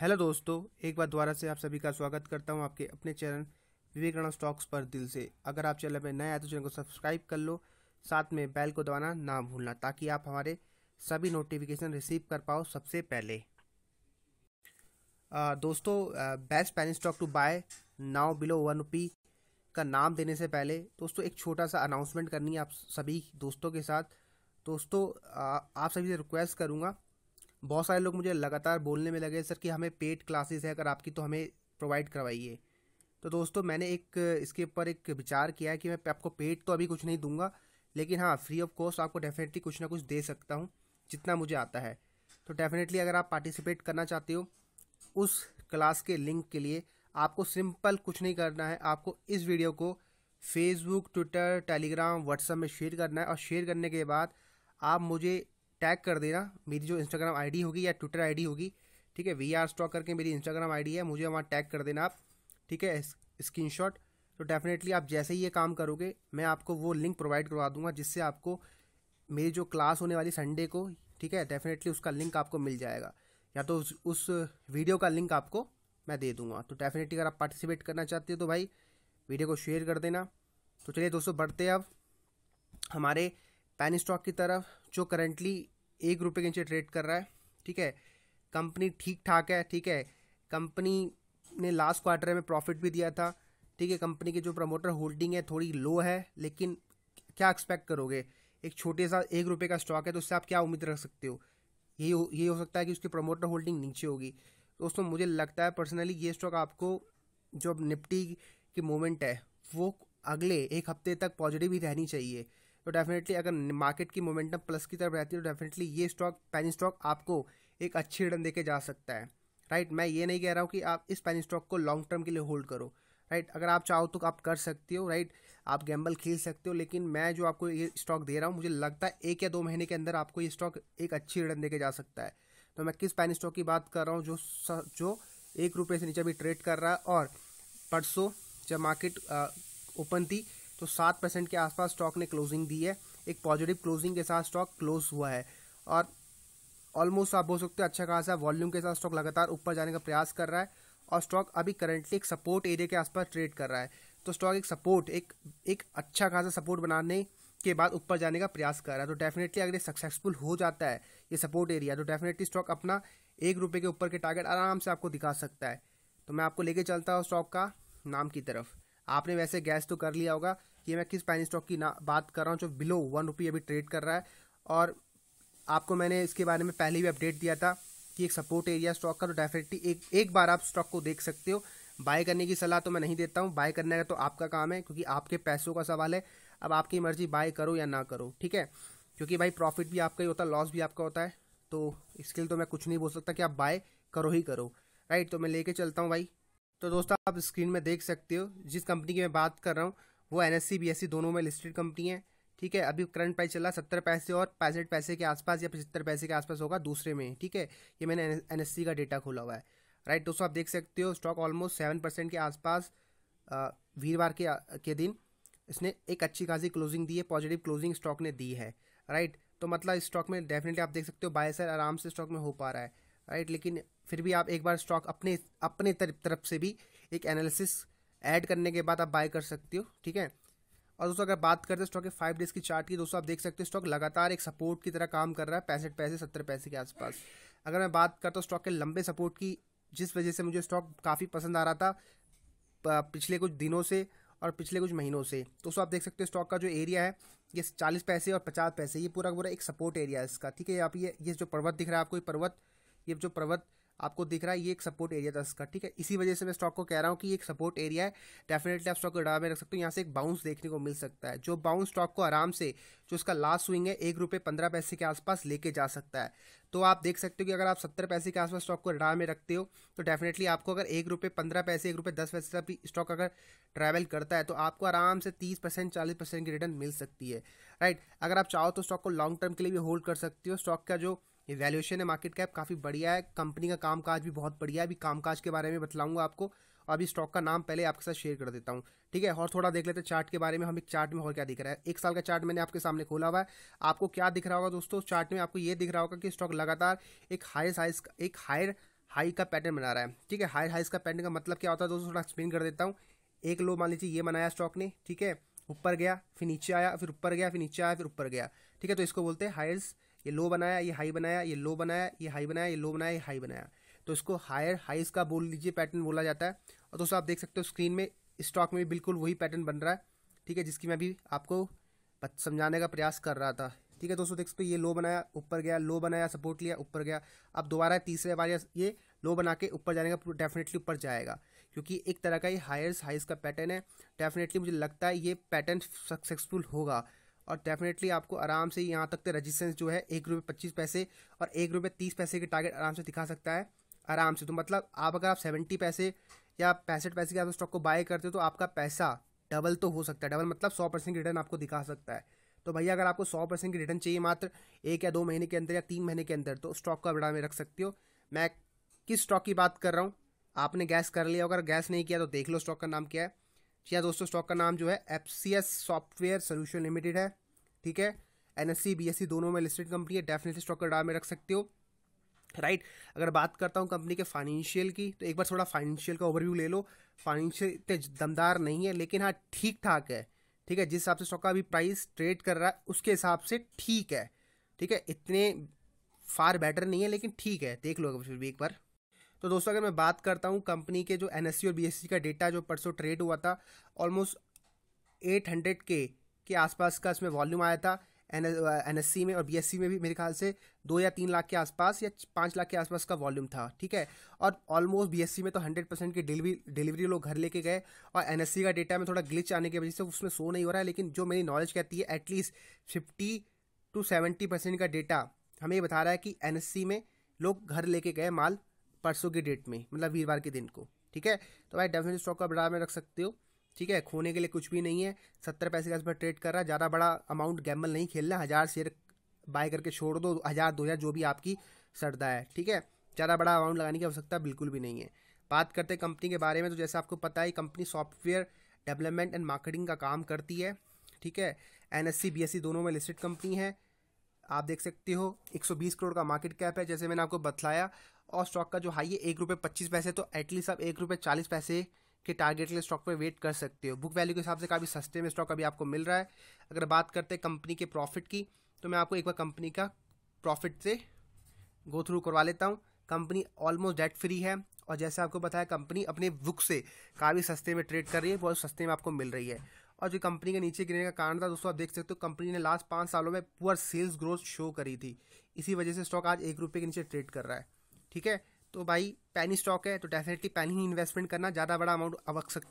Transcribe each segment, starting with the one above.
Hello दोस्तों एक बार दोबारा से आप सभी का स्वागत करता हूं आपके अपने चैनल विवेक राणा स्टॉक्स पर दिल से अगर आप चैनल पर नए आए तो चैनल को सब्सक्राइब कर लो साथ में बेल को दबाना ना भूलना ताकि आप हमारे सभी नोटिफिकेशन रिसीव कर पाओ सबसे पहले आ, दोस्तों best penny stock to buy now below one rupee का नाम देने से पहले दोस्तों एक छोटा सा अनाउंसमेंट करनी है आप सभी दोस्तों के साथ दोस्तों आप सभी से रिक्वेस्ट करूँगा बहुत सारे लोग मुझे लगातार बोलने में लगे सर कि हमें पेड क्लासेस है अगर आपकी तो हमें प्रोवाइड करवाइए तो दोस्तों मैंने एक इसके ऊपर एक विचार किया है कि मैं आपको पेड तो अभी कुछ नहीं दूंगा लेकिन हाँ फ्री ऑफ कॉस्ट आपको डेफिनेटली कुछ ना कुछ दे सकता हूँ जितना मुझे आता है तो डेफिनेटली अगर आप पार्टिसिपेट करना चाहते हो उस क्लास के लिंक के लिए आपको सिंपल कुछ नहीं करना है आपको इस वीडियो को फेसबुक ट्विटर टेलीग्राम व्हाट्सएप में शेयर करना है और शेयर करने के बाद आप मुझे टैग कर देना मेरी जो इंस्टाग्राम आईडी होगी या ट्विटर आईडी होगी ठीक है वी आर स्टॉक करके मेरी इंस्टाग्राम आईडी है मुझे वहाँ टैग कर देना आप ठीक है स्क्रीन तो डेफिनेटली आप जैसे ही ये काम करोगे मैं आपको वो लिंक प्रोवाइड करवा दूंगा जिससे आपको मेरी जो क्लास होने वाली संडे को ठीक है डेफिनेटली उसका लिंक आपको मिल जाएगा या तो उस, उस वीडियो का लिंक आपको मैं दे दूंगा तो डेफिनेटली अगर आप पार्टिसिपेट करना चाहते हो तो भाई वीडियो को शेयर कर देना तो चलिए दोस्तों बढ़ते अब हमारे पैन स्टॉक की तरफ जो करंटली एक रुपये के नीचे ट्रेड कर रहा है ठीक है कंपनी ठीक ठाक है ठीक है कंपनी ने लास्ट क्वार्टर में प्रॉफिट भी दिया था ठीक है कंपनी के जो प्रमोटर होल्डिंग है थोड़ी लो है लेकिन क्या एक्सपेक्ट करोगे एक छोटे सा एक रुपये का स्टॉक है तो उससे आप क्या उम्मीद रख सकते हो यही यही हो सकता है कि उसकी प्रमोटर होल्डिंग नीचे होगी दोस्तों मुझे लगता है पर्सनली ये स्टॉक आपको जो अब निपटी की मोमेंट है वो अगले एक हफ्ते तक पॉजिटिव ही रहनी चाहिए तो डेफिनेटली अगर मार्केट की मोमेंटम प्लस की तरफ रहती है तो डेफिनेटली ये स्टॉक पैन स्टॉक आपको एक अच्छी रिटर्न दे जा सकता है राइट मैं ये नहीं कह रहा हूँ कि आप इस पैन स्टॉक को लॉन्ग टर्म के लिए होल्ड करो राइट अगर आप चाहो तो आप कर सकते हो राइट आप गैम्बल खेल सकते हो लेकिन मैं जो आपको ये स्टॉक दे रहा हूँ मुझे लगता है एक या दो महीने के अंदर आपको ये स्टॉक एक अच्छी रिटर्न दे जा सकता है तो मैं किस पैन स्टॉक की बात कर रहा हूँ जो जो एक रुपये से नीचे भी ट्रेड कर रहा है और परसों जब मार्केट ओपन थी तो सात परसेंट के आसपास स्टॉक ने क्लोजिंग दी है एक पॉजिटिव क्लोजिंग के साथ स्टॉक क्लोज हुआ है और ऑलमोस्ट आप बोल सकते हो अच्छा खासा वॉल्यूम के साथ स्टॉक लगातार ऊपर जाने का प्रयास कर रहा है और स्टॉक अभी करंटली एक सपोर्ट एरिया के आसपास ट्रेड कर रहा है तो स्टॉक एक सपोर्ट एक एक अच्छा खासा सपोर्ट बनाने के बाद ऊपर जाने का प्रयास कर रहा है तो डेफिनेटली अगर ये सक्सेसफुल हो जाता है ये सपोर्ट एरिया तो डेफिनेटली स्टॉक अपना एक रुपये के ऊपर के टारगेट आराम से आपको दिखा सकता है तो मैं आपको लेके चलता हूँ स्टॉक का नाम की तरफ आपने वैसे गैस तो कर लिया होगा कि मैं किस पैनी स्टॉक की ना बात कर रहा हूँ जो बिलो वन रुपी अभी ट्रेड कर रहा है और आपको मैंने इसके बारे में पहले भी अपडेट दिया था कि एक सपोर्ट एरिया स्टॉक का तो डेफिनेटली एक एक बार आप स्टॉक को देख सकते हो बाय करने की सलाह तो मैं नहीं देता हूँ बाय करने का तो आपका काम है क्योंकि आपके पैसों का सवाल है अब आपकी मर्जी बाय करो या ना करो ठीक है क्योंकि भाई प्रॉफिट भी आपका ही होता है लॉस भी आपका होता है तो इसके लिए तो मैं कुछ नहीं बोल सकता कि आप बाय करो ही करो राइट तो मैं लेके चलता हूँ भाई तो दोस्तों आप स्क्रीन में देख सकते हो जिस कंपनी की मैं बात कर रहा हूँ वो एन एस सी दोनों में लिस्टेड कंपनी है ठीक है अभी करंट प्राइस चल रहा है सत्तर पैसे और पैंसठ पैसे के आसपास या पचहत्तर पैसे के आसपास होगा दूसरे में ठीक है ये मैंने एन एस का डेटा खोला हुआ है राइट दोस्तों आप देख सकते हो स्टॉक ऑलमोस्ट सेवन परसेंट के आसपास वीरवार के के दिन इसने एक अच्छी खासी क्लोजिंग दी है पॉजिटिव क्लोजिंग स्टॉक ने दी है राइट तो मतलब इस स्टॉक में डेफिनेटली आप देख सकते हो बाय सर आराम से स्टॉक में हो पा रहा है राइट लेकिन फिर भी आप एक बार स्टॉक अपने अपने तरफ से भी एक एनालिसिस ऐड करने के बाद आप बाय कर सकते हो ठीक है और दोस्तों अगर बात करते हैं स्टॉक के फाइव डेज की चार्ट की दोस्तों आप देख सकते हो स्टॉक लगातार एक सपोर्ट की तरह काम कर रहा है पैंसठ पैसे सत्तर पैसे के आसपास अगर मैं बात करता हूँ स्टॉक के लंबे सपोर्ट की जिस वजह से मुझे स्टॉक काफ़ी पसंद आ रहा था पिछले कुछ दिनों से और पिछले कुछ महीनों से दोस्तों आप देख सकते हो स्टॉक का जो एरिया है ये चालीस पैसे और पचास पैसे ये पूरा पूरा एक सपोर्ट एरिया है इसका ठीक है आप ये ये जो पर्वत दिख रहा है आपको ये पर्वत ये जो पर्वत आपको दिख रहा है ये एक सपोर्ट एरिया था इसका ठीक है इसी वजह से मैं स्टॉक को कह रहा हूँ कि एक सपोर्ट एरिया है डेफिनेटली आप स्टॉक को डरा में रख सकते हो यहाँ से एक बाउंस देखने को मिल सकता है जो बाउंस स्टॉक को आराम से जो उसका लास्ट स्विंग है एक रुपये पंद्रह पैसे के आसपास लेके जा सकता है तो आप देख सकते हो कि अगर आप सत्तर पैसे के आसपास स्टॉक को डरा में रखते हो तो डेफिनेटली आपको अगर एक रुपये पंद्रह पैसे एक रुपये दस पैसे तक भी स्टॉक अगर ट्रैवल करता है तो आपको आराम से तीस परसेंट चालीस परसेंट की रिटर्न मिल सकती है राइट अगर आप चाहो तो स्टॉक को लॉन्ग टर्म के लिए भी होल्ड कर सकते हो स्टॉक का जो ये वैल्यूएशन है मार्केट कैप काफ़ी बढ़िया है कंपनी का कामकाज भी बहुत बढ़िया है अभी कामकाज के बारे में बतलाऊंगा आपको अभी स्टॉक का नाम पहले आपके साथ शेयर कर देता हूँ ठीक है और थोड़ा देख लेते हैं चार्ट के बारे में हम एक चार्ट में और क्या दिख रहा है एक साल का चार्ट मैंने आपके सामने खोला हुआ है आपको क्या दिख रहा होगा दोस्तों चार्ट में आपको ये दिख रहा होगा कि स्टॉक लगातार एक हायर साइज एक हायर हाई का पैटर्न बना रहा है ठीक है हायर हाइज का पैटर्न का मतलब क्या होता है दोस्तों थोड़ा एक्सप्लेन कर देता हूँ एक लो मान लीजिए ये बनाया स्टॉक ने ठीक है ऊपर गया फिर नीचे आया फिर ऊपर गया फिर नीचे आया फिर ऊपर गया ठीक है तो इसको बोलते हैं हायर्स ये लो बनाया ये हाई बनाया ये लो बनाया ये हाई बनाया ये लो बनाया ये हाई बनाया तो इसको हायर हाइज का बोल लीजिए पैटर्न बोला जाता है और दोस्तों आप देख सकते हो स्क्रीन में स्टॉक में बिल्कुल वही पैटर्न बन रहा है ठीक है जिसकी मैं भी आपको समझाने का प्रयास कर रहा था ठीक है दोस्तों देख सकते हो ये लो बनाया ऊपर गया लो बनाया सपोर्ट लिया ऊपर गया अब दोबारा तीसरे बार ये लो बना के ऊपर जाने का डेफिनेटली ऊपर जाएगा क्योंकि एक तरह का ये हायर हाइस का पैटर्न है डेफिनेटली मुझे लगता है ये पैटर्न सक्सेसफुल होगा और डेफिनेटली आपको आराम से यहाँ तक रजिस्टेंस जो है एक रुपये पच्चीस पैसे और एक रुपये तीस पैसे के टारगेट आराम से दिखा सकता है आराम से तो मतलब आप अगर आप सेवेंटी पैसे या पैंसठ पैसे के आप स्टॉक को बाय करते हो तो आपका पैसा डबल तो हो सकता है डबल मतलब सौ परसेंट रिटर्न आपको दिखा सकता है तो भैया अगर आपको सौ परसेंट की रिटर्न चाहिए मात्र एक या दो महीने के अंदर या तीन महीने के अंदर तो स्टॉक को बढ़ा में रख सकते हो मैं किस स्टॉक की बात कर रहा हूँ आपने गैस कर लिया अगर गैस नहीं किया तो देख लो स्टॉक का नाम क्या है जी दोस्तों स्टॉक का नाम जो है एफ सॉफ्टवेयर सोल्यूशन लिमिटेड है ठीक है एन एस सी दोनों में लिस्टेड कंपनी है डेफिनेटली स्टॉक का डाल में रख सकते हो राइट right? अगर बात करता हूँ कंपनी के फाइनेंशियल की तो एक बार थोड़ा फाइनेंशियल का ओवरव्यू ले लो फाइनेंशियल इतने दमदार नहीं है लेकिन हाँ ठीक ठाक है ठीक है जिस हिसाब से स्टॉक का अभी प्राइस ट्रेड कर रहा है उसके हिसाब से ठीक है ठीक है इतने फार बेटर नहीं है लेकिन ठीक है देख लो फिर भी एक बार तो दोस्तों अगर मैं बात करता हूँ कंपनी के जो एन और बी का डेटा जो परसों ट्रेड हुआ था ऑलमोस्ट एट हंड्रेड के के आसपास का इसमें वॉल्यूम आया था एन एन में और बी में भी मेरे ख्याल से दो या तीन लाख के आसपास या पाँच लाख के आसपास का वॉल्यूम था ठीक है और ऑलमोस्ट बी में तो हंड्रेड परसेंट की डिलीवरी डिलीवरी लोग घर लेके गए और एन का डेटा में थोड़ा ग्लिच आने की वजह से उसमें शो नहीं हो रहा है लेकिन जो मेरी नॉलेज कहती है at least fifty two seventy percent का डेटा हमें ये बता रहा है कि एन में लोग घर लेके गए माल परसों की डेट में मतलब वीरवार के दिन को ठीक है तो भाई डेफिनेट स्टॉक का बड़ा में रख सकते हो ठीक है खोने के लिए कुछ भी नहीं है सत्तर पैसे का इस पर ट्रेड कर रहा है ज़्यादा बड़ा अमाउंट गैम्बल नहीं खेलना हज़ार शेयर बाय करके छोड़ दो हज़ार दो हज़ार जो भी आपकी श्रद्धा है ठीक है ज़्यादा बड़ा अमाउंट लगाने की आवश्यकता बिल्कुल भी नहीं है बात करते कंपनी के बारे में तो जैसे आपको पता है company software development and marketing का काम करती है ठीक है एन एस दोनों में लिस्टेड कंपनी है आप देख सकते हो 120 करोड़ का मार्केट कैप है जैसे मैंने आपको बतलाया और स्टॉक का जो हाई है एक रुपये पच्चीस पैसे तो एटलीस्ट आप एक रुपये चालीस पैसे के टारगेट के लिए स्टॉक पर वेट कर सकते हो बुक वैल्यू के हिसाब से काफ़ी सस्ते में स्टॉक अभी आपको मिल रहा है अगर बात करते हैं कंपनी के प्रॉफिट की तो मैं आपको एक बार कंपनी का प्रॉफिट से गो थ्रू करवा लेता हूँ कंपनी ऑलमोस्ट डेट फ्री है और जैसे आपको बताया कंपनी अपने बुक से काफ़ी सस्ते में ट्रेड कर रही है बहुत सस्ते में आपको मिल रही है और जो कंपनी के नीचे गिरने का कारण था दोस्तों आप देख सकते हो कंपनी ने लास्ट पाँच सालों में पुअर सेल्स ग्रोथ शो करी थी इसी वजह से स्टॉक आज एक रुपये के नीचे ट्रेड कर रहा है ठीक है तो भाई पैनी स्टॉक है तो डेफिनेटली पैनी ही इन्वेस्टमेंट करना ज़्यादा बड़ा अमाउंट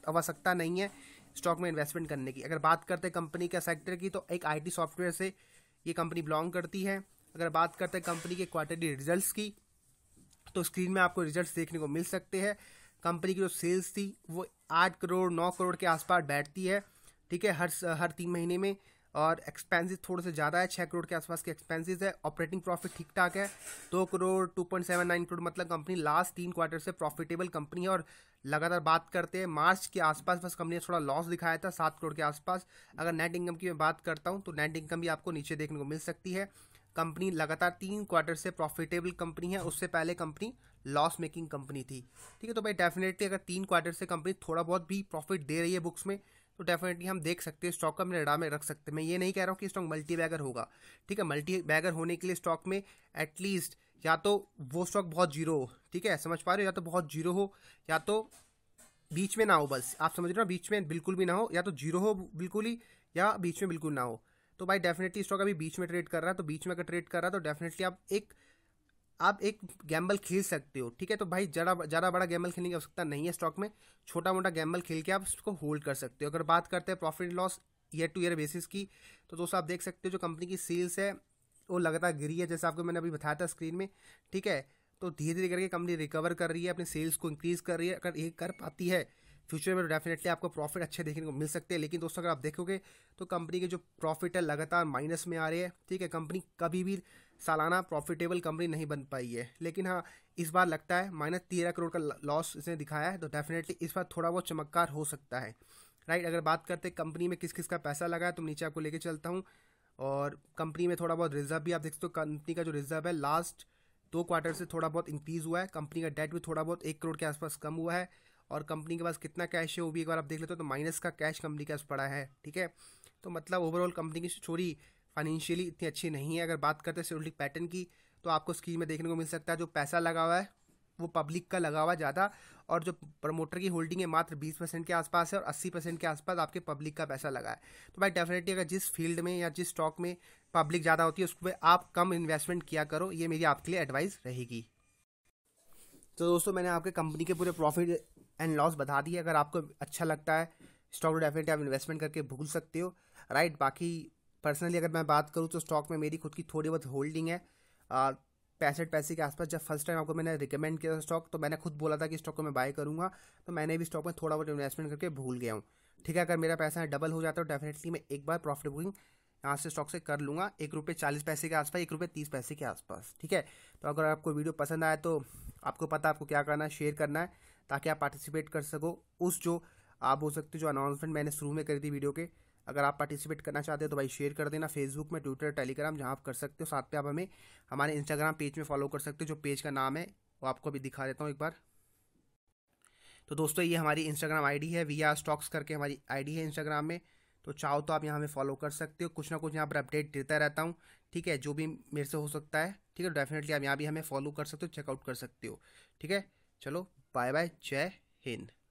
आवश्यकता नहीं है स्टॉक में इन्वेस्टमेंट करने की अगर बात करते हैं कंपनी के सेक्टर की तो एक आईटी सॉफ्टवेयर से ये कंपनी बिलोंग करती है अगर बात करते हैं कंपनी के क्वार्टरली रिजल्ट्स की तो स्क्रीन में आपको रिजल्ट्स देखने को मिल सकते हैं कंपनी की जो सेल्स थी वो आठ करोड़ नौ करोड़ के आसपास बैठती है ठीक है हर हर तीन महीने में और एक्सपेंसेस थोड़े से ज़्यादा है छः करोड़ के आसपास के एक्सपेंसेस है ऑपरेटिंग प्रॉफिट ठीक ठाक है दो crore two point seven nine crore मतलब कंपनी लास्ट तीन क्वार्टर से प्रॉफिटेबल कंपनी है और लगातार बात करते हैं मार्च के आसपास बस कंपनी ने थोड़ा लॉस दिखाया था सात करोड़ के आसपास अगर नेट इनकम की मैं बात करता हूँ तो नेट इनकम भी आपको नीचे देखने को मिल सकती है कंपनी लगातार तीन क्वार्टर से प्रॉफिटेबल कंपनी है उससे पहले कंपनी लॉस मेकिंग कंपनी थी ठीक है तो भाई डेफिनेटली अगर तीन क्वार्टर से कंपनी थोड़ा बहुत भी प्रॉफिट दे रही है बुक्स में तो डेफिनेटली हम देख सकते हैं स्टॉक को अपने रडा में रख सकते हैं मैं ये नहीं कह रहा हूँ कि स्टॉक मल्टी बैगर होगा ठीक है मल्टी बैगर होने के लिए स्टॉक में एटलीस्ट या तो वो स्टॉक बहुत जीरो हो ठीक है समझ पा रहे हो या तो बहुत जीरो हो या तो बीच में ना हो बस आप समझ रहे हो बीच में बिल्कुल भी ना हो या तो जीरो हो बिल्कुल ही या बीच में बिल्कुल ना हो तो भाई डेफिनेटली स्टॉक अभी बीच में ट्रेड कर रहा है तो बीच में अगर ट्रेड कर रहा है तो डेफिनेटली आप एक आप एक गैम्बल खेल सकते हो ठीक है तो भाई जरा ज़्यादा बड़ा गैम्बल खेलने की आवश्यकता नहीं है स्टॉक में छोटा मोटा गैम्बल खेल के आप उसको होल्ड कर सकते हो अगर बात करते हैं profit loss year to year basis की तो दोस्तों आप देख सकते हो जो कंपनी की सेल्स है वो लगातार गिरी है जैसे आपको मैंने अभी बताया था स्क्रीन में ठीक है तो धीरे धीरे करके कंपनी रिकवर कर रही है अपने सेल्स को इंक्रीज़ कर रही है अगर ये कर पाती है फ्यूचर में तो डेफिनेटली आपको प्रॉफिट अच्छे देखने को मिल सकते हैं लेकिन दोस्तों अगर आप देखोगे तो कंपनी के जो प्रॉफिट है लगातार माइनस में आ रही है ठीक है कंपनी कभी भी सालाना प्रॉफिटेबल कंपनी नहीं बन पाई है लेकिन हाँ इस बार लगता है माइनस तेरह करोड़ का लॉस इसने दिखाया है तो डेफिनेटली इस बार थोड़ा बहुत चमककार हो सकता है राइट अगर बात करते कंपनी में किस किस का पैसा लगा है तो नीचे आपको लेके चलता हूँ और कंपनी में थोड़ा बहुत रिजर्व भी आप देख सकते हो कंपनी का जो रिजर्व है लास्ट दो क्वार्टर से थोड़ा बहुत इंक्रीज़ हुआ है कंपनी का डेट भी थोड़ा बहुत एक करोड़ के आसपास कम हुआ है और कंपनी के पास कितना कैश है वो भी एक बार आप देख लेते हो तो माइनस का कैश कंपनी के पास पड़ा है ठीक है तो मतलब ओवरऑल कंपनी की स्टोरी फाइनेंशियली इतनी अच्छी नहीं है अगर बात करते हैं सिक्योरिटी पैटर्न की तो आपको स्कीम में देखने को मिल सकता है जो पैसा लगा हुआ है वो पब्लिक का लगा हुआ ज़्यादा और जो प्रमोटर की होल्डिंग है मात्र 20 परसेंट के आसपास है और 80 परसेंट के आसपास आपके पब्लिक का पैसा लगा है तो भाई डेफिनेटली अगर जिस फील्ड में या जिस स्टॉक में पब्लिक ज़्यादा होती है उसमें आप कम इन्वेस्टमेंट किया करो ये मेरी आपके लिए एडवाइस रहेगी तो दोस्तों मैंने आपके कंपनी के पूरे प्रॉफिट एंड लॉस बता दिए अगर आपको अच्छा लगता है स्टॉक डेफिनेटली आप इन्वेस्टमेंट करके भूल सकते हो राइट बाकी पर्सनली अगर मैं बात करूँ तो स्टॉक में मेरी खुद की थोड़ी बहुत होल्डिंग है पैंसठ पैसे के आसपास जब फर्स्ट टाइम आपको मैंने रिकमेंड किया था स्टॉक तो मैंने खुद बोला था कि स्टॉक को मैं बाय करूँगा तो मैंने भी स्टॉक में थोड़ा बहुत इन्वेस्टमेंट करके भूल गया हूँ ठीक है अगर मेरा पैसा डबल हो जाता है तो डेफिनेटली मैं एक बार प्रॉफिट बुकिंग यहाँ से स्टॉक से कर लूँगा एक रुपये चालीस पैसे के आसपास एक रुपये तीस पैसे के आसपास ठीक है तो अगर आपको वीडियो पसंद आए तो आपको पता आपको क्या करना है शेयर करना है ताकि आप पार्टिसिपेट कर सको उस जो आप बोल सकते हो जो अनाउंसमेंट मैंने शुरू में करी थी वीडियो के अगर आप पार्टिसिपेट करना चाहते हो तो भाई शेयर कर देना फेसबुक में ट्विटर टेलीग्राम जहाँ आप कर सकते हो साथ पे आप हमें हमारे इंस्टाग्राम पेज में फॉलो कर सकते हो जो पेज का नाम है वो आपको अभी दिखा देता हूँ एक बार तो दोस्तों ये हमारी इंस्टाग्राम आईडी है वी आर स्टॉक्स करके हमारी आईडी है इंस्टाग्राम में तो चाहो तो आप यहाँ हमें फॉलो कर सकते हो कुछ ना कुछ यहाँ पर अपडेट देता रहता हूँ ठीक है जो भी मेरे से हो सकता है ठीक है डेफिनेटली तो आप यहाँ भी हमें फॉलो कर सकते हो चेकआउट कर सकते हो ठीक है चलो बाय बाय जय हिंद